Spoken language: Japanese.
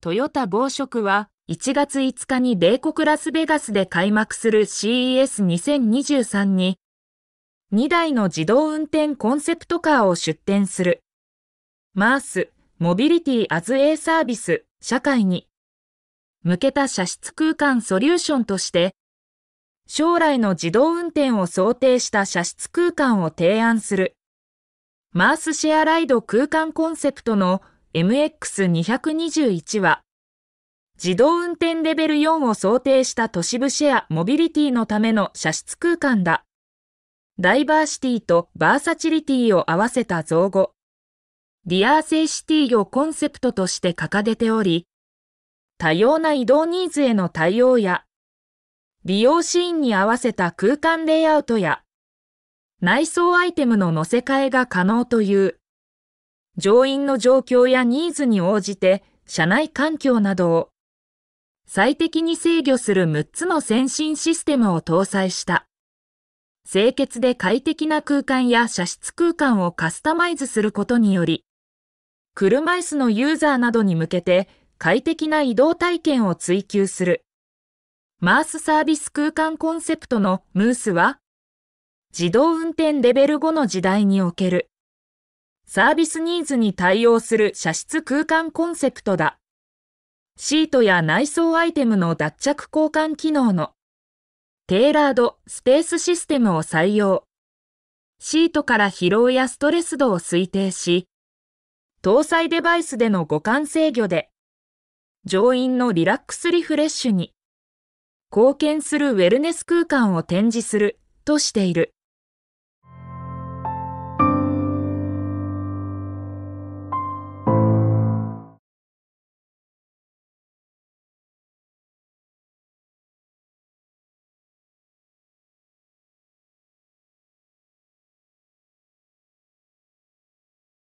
トヨタ防食は1月5日に米国ラスベガスで開幕する CES2023 に2台の自動運転コンセプトカーを出展する。マース、モビリティアズエーサービス、社会に向けた車室空間ソリューションとして将来の自動運転を想定した車室空間を提案する。マースシェアライド空間コンセプトの MX221 は、自動運転レベル4を想定した都市部シェアモビリティのための車室空間だ。ダイバーシティとバーサチリティを合わせた造語。ディアーセイシティをコンセプトとして掲げており、多様な移動ニーズへの対応や、利用シーンに合わせた空間レイアウトや、内装アイテムの乗せ替えが可能という。乗員の状況やニーズに応じて、社内環境などを最適に制御する6つの先進システムを搭載した。清潔で快適な空間や車室空間をカスタマイズすることにより、車椅子のユーザーなどに向けて快適な移動体験を追求する。マースサービス空間コンセプトのムースは、自動運転レベル5の時代におけるサービスニーズに対応する射出空間コンセプトだ。シートや内装アイテムの脱着交換機能のテーラードスペースシステムを採用。シートから疲労やストレス度を推定し、搭載デバイスでの互換制御で、乗員のリラックスリフレッシュに貢献するウェルネス空間を展示するとしている。